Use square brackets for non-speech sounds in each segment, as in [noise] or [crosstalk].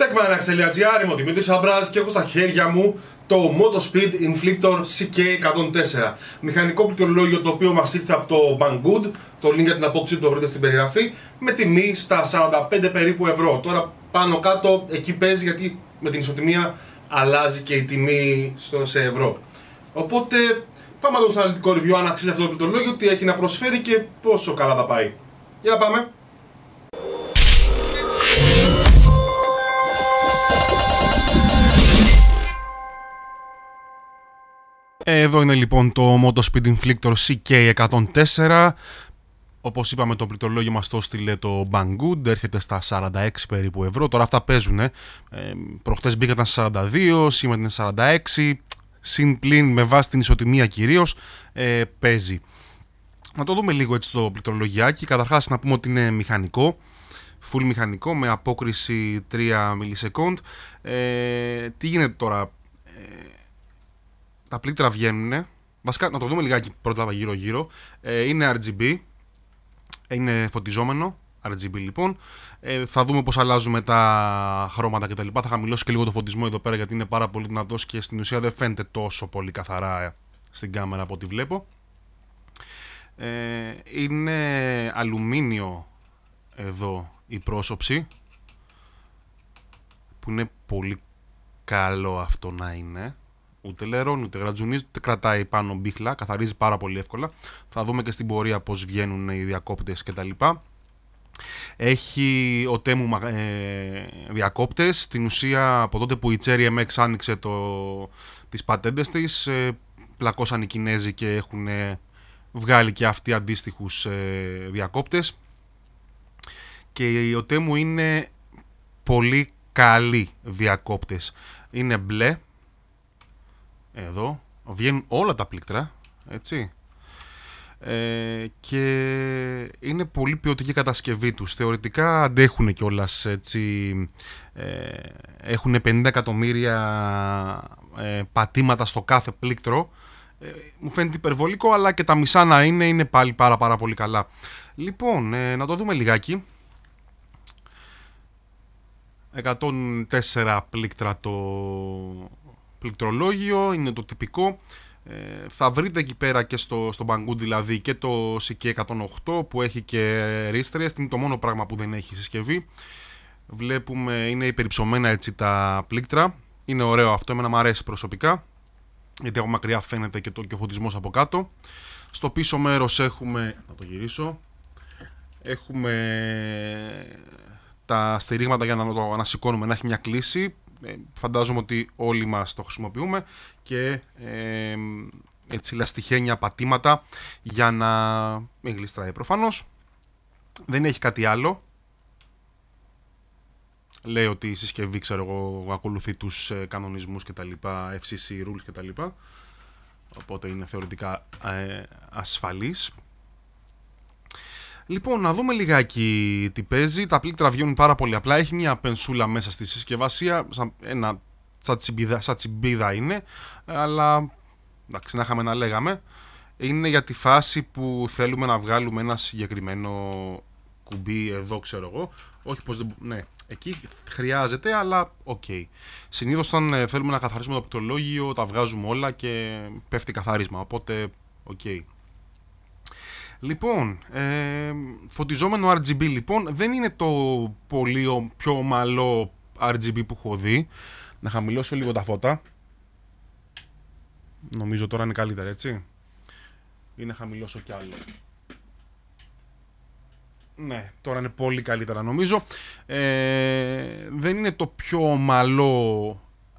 Techmanax.gr, είμαι ο Δημήτρης Αμπράζ και έχω στα χέρια μου το Motospeed Inflictor CK104. Μηχανικό πληκτρολόγιο το οποίο μας ήρθε από το Banggood, το link για την απόψη το βρείτε στην περιγραφή, με τιμή στα 45 περίπου ευρώ. Τώρα πάνω κάτω εκεί παίζει γιατί με την ισοτιμία αλλάζει και η τιμή σε ευρώ. Οπότε πάμε να δούμε στο αναλυτικό review αν αξίζει αυτό το πληκτρολόγιο, τι έχει να προσφέρει και πόσο καλά θα πάει. Για πάμε! Ε, εδώ είναι λοιπόν το Moto Speed Inflictor CK104. Όπως είπαμε το πληκτρολόγιο μας το στείλε το Banggood, έρχεται στα 46 περίπου ευρώ. Τώρα αυτά παίζουν, ε. ε προχτές μπήκαν στα 42, σήμερα είναι 46, συν πλην με βάση την ισοτιμία κυρίως, ε, παίζει. Να το δούμε λίγο έτσι το πληκτρολογιάκι. Καταρχάς να πούμε ότι είναι μηχανικό, full μηχανικό με απόκριση 3 millisecond. Ε, τι γίνεται τώρα, τα πλήκτρα βγαίνουν. Βασικά, να το δούμε λιγάκι πρώτα γύρω-γύρω. Ε, είναι RGB, ε, είναι φωτιζόμενο, RGB λοιπόν. Ε, θα δούμε πώς αλλάζουμε τα χρώματα κτλ. Θα χαμηλώσει και λίγο το φωτισμό εδώ πέρα γιατί είναι πάρα πολύ δυνατός και στην ουσία δεν φαίνεται τόσο πολύ καθαρά ε, στην κάμερα από ό,τι βλέπω. Ε, είναι αλουμίνιο εδώ η πρόσωψη που είναι πολύ καλό αυτό να είναι Ούτε λερών, ούτε γρατζουνίζει, ούτε κρατάει πάνω μπίχλα. Καθαρίζει πάρα πολύ εύκολα. Θα δούμε και στην πορεία πώς βγαίνουν οι διακόπτες κτλ. Έχει ο Τέμου ε, διακόπτες. Στην ουσία από τότε που η Cherry MX άνοιξε το, τις της ε, πλακώσαν οι Κινέζοι και έχουν ε, βγάλει και αυτοί αντίστοιχους ε, διακόπτες. Και ο Τέμου είναι πολύ καλοί διακόπτες. Είναι μπλε, εδώ, βγαίνουν όλα τα πλήκτρα, έτσι. Ε, και είναι πολύ ποιοτική κατασκευή τους. Θεωρητικά αντέχουν κιόλας έτσι. Ε, έχουν 50 εκατομμύρια ε, πατήματα στο κάθε πλήκτρο. Ε, μου φαίνεται υπερβολικό, αλλά και τα μισά να είναι, είναι πάλι πάρα πάρα πολύ καλά. Λοιπόν, να το δούμε λιγάκι. 104 πλήκτρα το πληκτρολόγιο, είναι το τυπικό. Ε, θα βρείτε εκεί πέρα και στο, στο Banggood δηλαδή και το CK108 που έχει και ρίστρες, είναι το μόνο πράγμα που δεν έχει συσκευή. Βλέπουμε, είναι υπερυψωμένα έτσι τα πλήκτρα, είναι ωραίο αυτό, εμένα μου αρέσει προσωπικά, γιατί από μακριά φαίνεται και, το, και ο φωτισμός από κάτω. Στο πίσω μέρος έχουμε, να το γυρίσω, έχουμε τα στηρίγματα για να το ανασηκώνουμε, να έχει μια κλίση ε, φαντάζομαι ότι όλοι μας το χρησιμοποιούμε και ε, έτσι λαστιχένια πατήματα για να μην γλιστράει προφανώς. Δεν έχει κάτι άλλο. Λέει ότι η συσκευή, ξέρω εγώ, ακολουθεί τους ε, κανονισμούς και τα λοιπά, FCC rules και τα λοιπά. Οπότε είναι θεωρητικά ε, ασφαλής. Λοιπόν, να δούμε λιγάκι τι παίζει. Τα πλήκτρα βγαίνουν πάρα πολύ απλά. Έχει μια πενσούλα μέσα στη συσκευασία. Σαν ένα τσατσιμπίδα, σαν τσιμπίδα είναι. Αλλά εντάξει, να είχαμε να λέγαμε. Είναι για τη φάση που θέλουμε να βγάλουμε ένα συγκεκριμένο κουμπί εδώ, ξέρω εγώ. Όχι πως δεν... Ναι, εκεί χρειάζεται, αλλά οκ. Okay. Συνήθως όταν ε, θέλουμε να καθαρίσουμε το πληκτρολόγιο, τα βγάζουμε όλα και πέφτει καθαρίσμα. Οπότε, οκ. Okay. Λοιπόν, ε, φωτιζόμενο RGB λοιπόν δεν είναι το πολύ πιο ομαλό RGB που έχω δει. Να χαμηλώσω λίγο τα φώτα. Νομίζω τώρα είναι καλύτερα έτσι. Ή να χαμηλώσω κι άλλο. Ναι, τώρα είναι πολύ καλύτερα νομίζω. Ε, δεν είναι το πιο ομαλό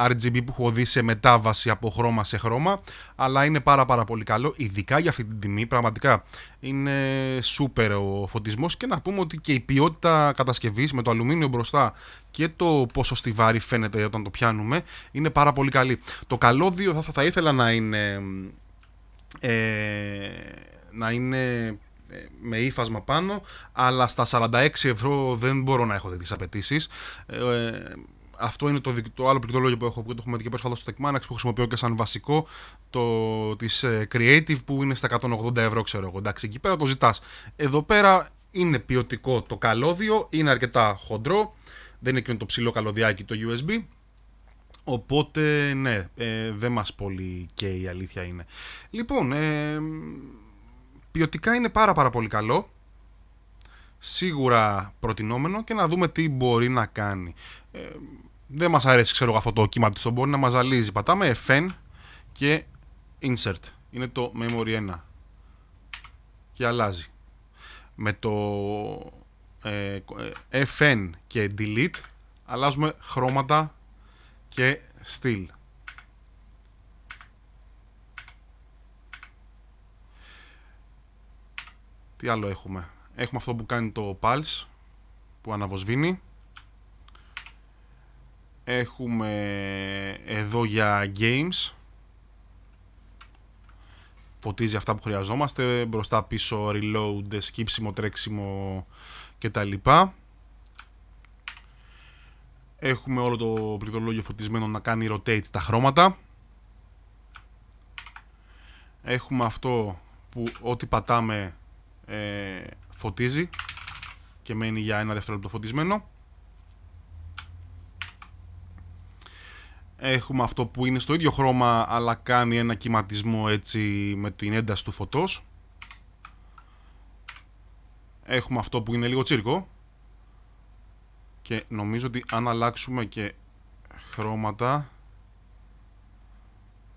RGB που έχω δει σε μετάβαση από χρώμα σε χρώμα, αλλά είναι πάρα πάρα πολύ καλό, ειδικά για αυτή την τιμή, πραγματικά είναι σούπερ ο φωτισμός και να πούμε ότι και η ποιότητα κατασκευής με το αλουμίνιο μπροστά και το πόσο στιβάρι φαίνεται όταν το πιάνουμε είναι πάρα πολύ καλή. Το καλώδιο θα, θα ήθελα να είναι, ε, να είναι ε, με ύφασμα πάνω, αλλά στα 46 ευρώ δεν μπορώ να έχω τέτοιες απαιτήσεις. Ε, αυτό είναι το, το άλλο πληκτρολόγιο που έχω που το έχουμε και πρόσφατα στο Techmanax που χρησιμοποιώ και σαν βασικό το της ε, Creative που είναι στα 180 ευρώ ξέρω εγώ εντάξει εκεί πέρα το ζητάς εδώ πέρα είναι ποιοτικό το καλώδιο είναι αρκετά χοντρό δεν είναι και το ψηλό καλωδιάκι το USB οπότε ναι ε, δεν μας πολύ και η αλήθεια είναι λοιπόν ε, ποιοτικά είναι πάρα πάρα πολύ καλό σίγουρα προτινόμενο και να δούμε τι μπορεί να κάνει. Ε, δεν μας αρέσει ξέρω αυτό το κύμα μπορεί να μας ζαλίζει. Πατάμε FN και Insert. Είναι το Memory 1 και αλλάζει. Με το ε, ε, FN και Delete αλλάζουμε χρώματα και στυλ Τι άλλο έχουμε. Έχουμε αυτό που κάνει το pulse που αναβοσβήνει. Έχουμε εδώ για games. Φωτίζει αυτά που χρειαζόμαστε. Μπροστά πίσω reload, σκύψιμο, τρέξιμο κτλ. Έχουμε όλο το πληκτρολόγιο φωτισμένο να κάνει rotate τα χρώματα. Έχουμε αυτό που ό,τι πατάμε ε, φωτίζει και μένει για ένα δευτερόλεπτο φωτισμένο. Έχουμε αυτό που είναι στο ίδιο χρώμα αλλά κάνει ένα κυματισμό έτσι με την ένταση του φωτός. Έχουμε αυτό που είναι λίγο τσίρκο. Και νομίζω ότι αν αλλάξουμε και χρώματα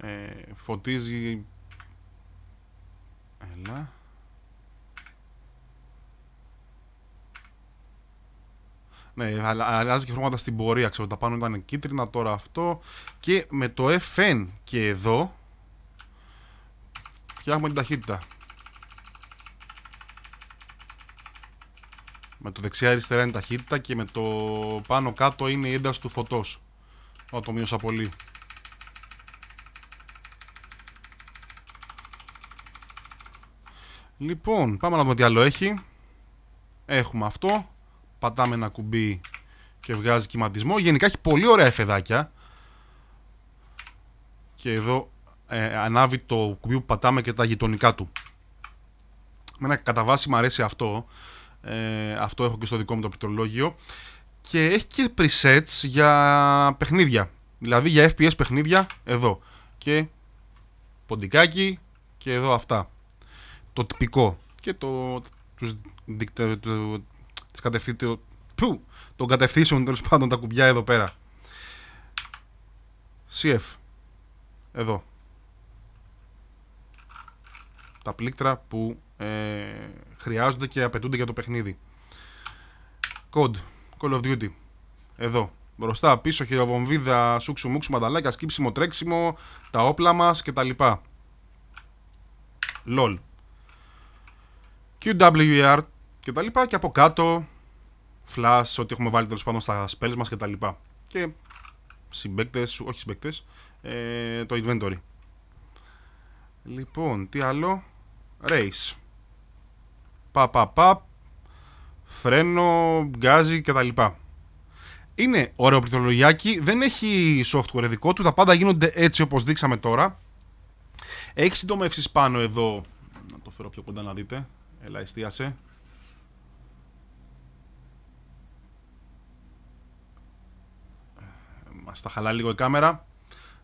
ε, φωτίζει... Έλα... ναι, αλλάζει και χρώματα στην πορεία. Ξέρω, τα πάνω ήταν κίτρινα, τώρα αυτό. Και με το FN και εδώ φτιάχνουμε την ταχύτητα. Με το δεξιά-αριστερά είναι ταχύτητα και με το πάνω-κάτω είναι η ένταση του φωτός. Να το μείωσα πολύ. Λοιπόν, πάμε να δούμε τι άλλο έχει. Έχουμε αυτό πατάμε ένα κουμπί και βγάζει κυματισμό. Γενικά έχει πολύ ωραία εφεδάκια. Και εδώ ε, ανάβει το κουμπί που πατάμε και τα γειτονικά του. Μενα ένα κατά βάση μου αρέσει αυτό. Ε, αυτό έχω και στο δικό μου το πληκτρολόγιο. Και έχει και presets για παιχνίδια. Δηλαδή για FPS παιχνίδια εδώ. Και ποντικάκι και εδώ αυτά. Το τυπικό. Και το, τους, το, κατευθύ... Που, των κατευθύνσεων τέλος πάντων τα κουμπιά εδώ πέρα. CF. Εδώ. Τα πλήκτρα που ε, χρειάζονται και απαιτούνται για το παιχνίδι. Code. Call of Duty. Εδώ. Μπροστά, πίσω, χειροβομβίδα, σούξου, μουξου, μανταλάκια, σκύψιμο, τρέξιμο, τα όπλα μας κτλ. LOL. QWER και τα λοιπά. Και από κάτω, flash, ό,τι έχουμε βάλει τέλος πάντων στα spells μας και τα λοιπά. Και συμπέκτες, όχι συμπέκτες, ε, το inventory. Λοιπόν, τι άλλο. Race. Πα, πα, πα. Φρένο, γκάζι λοιπά Είναι ωραίο πληκτρολογιάκι, δεν έχει software δικό του, τα πάντα γίνονται έτσι όπως δείξαμε τώρα. Έχει συντομεύσεις πάνω εδώ, να το φέρω πιο κοντά να δείτε, έλα εστίασε, μας. Θα χαλάει λίγο η κάμερα.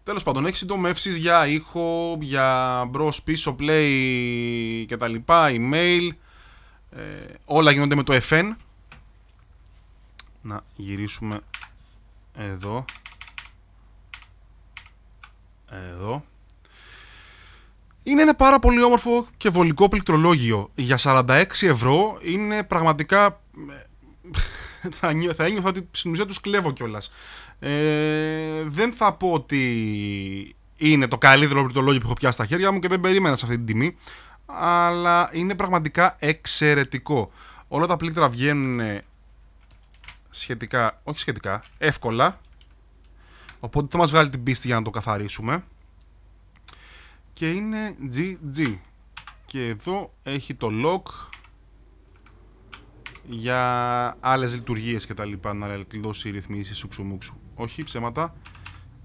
Τέλος πάντων, έχεις συντομεύσεις για ήχο, για μπρος πίσω, play κτλ. email. Ε, όλα γίνονται με το FN. Να γυρίσουμε εδώ. Εδώ. Είναι ένα πάρα πολύ όμορφο και βολικό πληκτρολόγιο. Για 46 ευρώ είναι πραγματικά ε, [laughs] θα, νιώ, θα ένιωθα ότι στην ουσία τους κλέβω κιόλας. Ε, δεν θα πω ότι είναι το καλύτερο πληκτρολόγιο που έχω πιάσει στα χέρια μου και δεν περίμενα σε αυτή την τιμή αλλά είναι πραγματικά εξαιρετικό. Όλα τα πλήκτρα βγαίνουν σχετικά, όχι σχετικά, εύκολα οπότε θα μας βγάλει την πίστη για να το καθαρίσουμε και είναι GG και εδώ έχει το lock για άλλες λειτουργίες και τα λοιπά να κλειδώσει ρυθμίσεις ξουμούξου. Όχι, ψέματα.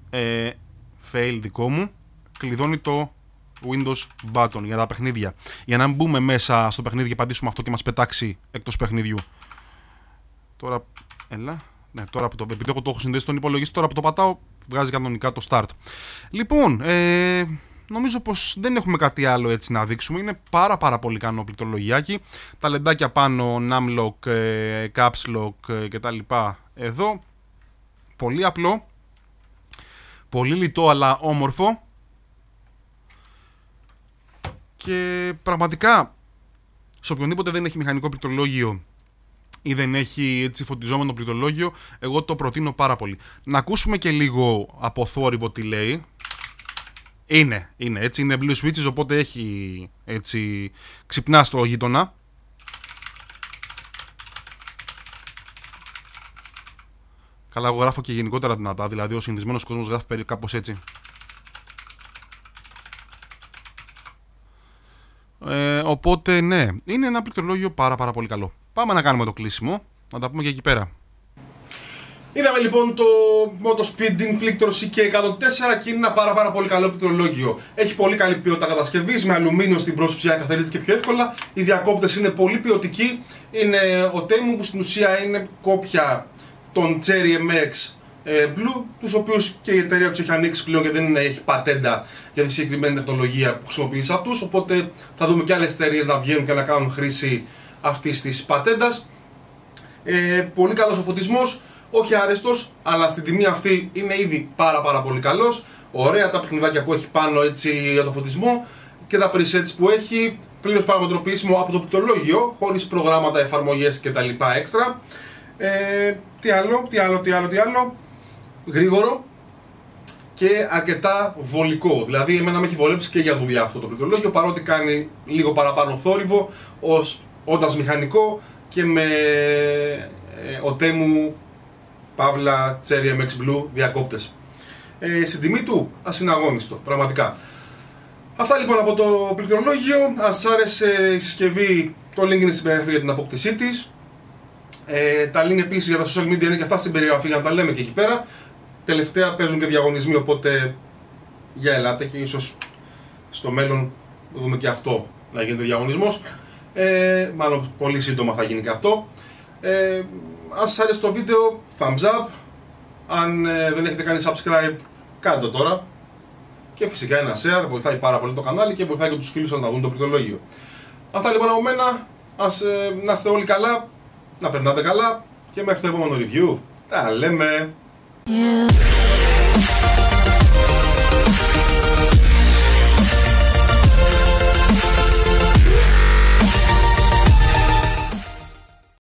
Ε, fail δικό μου. Κλειδώνει το Windows button για τα παιχνίδια. Για να μπούμε μέσα στο παιχνίδι και πατήσουμε αυτό και μας πετάξει εκτός παιχνιδιού. Τώρα, έλα. Ναι, τώρα που το, επειδή το έχω συνδέσει στον υπολογιστή, τώρα που το πατάω, βγάζει κανονικά το start. Λοιπόν, ε, νομίζω πως δεν έχουμε κάτι άλλο έτσι να δείξουμε. Είναι πάρα πάρα πολύ ικανό πληκτρολογιάκι. Τα λεντάκια πάνω, numlock, ε, capslock ε, κτλ. Εδώ. Πολύ απλό. Πολύ λιτό αλλά όμορφο. Και πραγματικά σε οποιονδήποτε δεν έχει μηχανικό πληκτρολόγιο ή δεν έχει έτσι φωτιζόμενο πληκτρολόγιο, εγώ το προτείνω πάρα πολύ. Να ακούσουμε και λίγο από θόρυβο τι λέει, είναι, είναι. Έτσι είναι Blue Switches, οπότε έχει έτσι ξυπνά στο γείτονα. Καλά, εγώ γράφω και γενικότερα δυνατά, δηλαδή ο συνηθισμένος κόσμος γράφει κάπως έτσι. Ε, οπότε ναι, είναι ένα πληκτρολόγιο πάρα πάρα πολύ καλό. Πάμε να κάνουμε το κλείσιμο, να τα πούμε και εκεί πέρα. Είδαμε λοιπόν το Moto Speed Inflictor CK104 και είναι ένα πάρα, πάρα πολύ καλό πληκτρολόγιο. Έχει πολύ καλή ποιότητα κατασκευής, με αλουμίνιο στην πρόσφυγή καθαρίζεται και πιο εύκολα. Οι διακόπτες είναι πολύ ποιοτικοί. Είναι ο Temu που στην ουσία είναι κόπια των Cherry MX ε, Blue, τους οποίους και η εταιρεία τους έχει ανοίξει πλέον και δεν έχει πατέντα για τη συγκεκριμένη τεχνολογία που χρησιμοποιείς σε αυτούς. Οπότε θα δούμε και άλλες εταιρείες να βγαίνουν και να κάνουν χρήση αυτής της πατέντας. Ε, πολύ καλός ο φωτισμός όχι άρεστος αλλά στην τιμή αυτή είναι ήδη πάρα πάρα πολύ καλός Ωραία τα παιχνιδάκια που έχει πάνω έτσι για το φωτισμό και τα presets που έχει. Πλήρως παραμετροποιήσιμο από το πιτολόγιο, χωρίς προγράμματα, εφαρμογές κτλ. έξτρα. Ε, τι άλλο, τι άλλο, τι άλλο, τι άλλο. Γρήγορο και αρκετά βολικό. Δηλαδή, εμένα με έχει βολέψει και για δουλειά αυτό το πληκτρολόγιο, παρότι κάνει λίγο παραπάνω θόρυβο, όντας μηχανικό και με ε, Παύλα, Cherry MX Blue, διακόπτες. Ε, στην τιμή του, ασυναγώνιστο, πραγματικά. Αυτά λοιπόν από το πληκτρολόγιο. Αν σα άρεσε η συσκευή, το link είναι στην περιγραφή για την απόκτησή της. Ε, τα link επίσης για τα social media είναι και αυτά στην περιγραφή για να τα λέμε και εκεί πέρα. Τελευταία παίζουν και διαγωνισμοί, οπότε για ελάτε και ίσως στο μέλλον δούμε και αυτό να γίνεται διαγωνισμός. Ε, μάλλον πολύ σύντομα θα γίνει και αυτό. Ε, αν σας άρεσε το βίντεο, thumbs up. Αν ε, δεν έχετε κάνει subscribe, κάντε το τώρα. Και φυσικά ένα share, βοηθάει πάρα πολύ το κανάλι και βοηθάει και τους φίλους να δουν το πληκτρολόγιο. Αυτά λοιπόν από μένα, ας, ε, να είστε όλοι καλά, να περνάτε καλά και μέχρι το επόμενο review. Τα λέμε!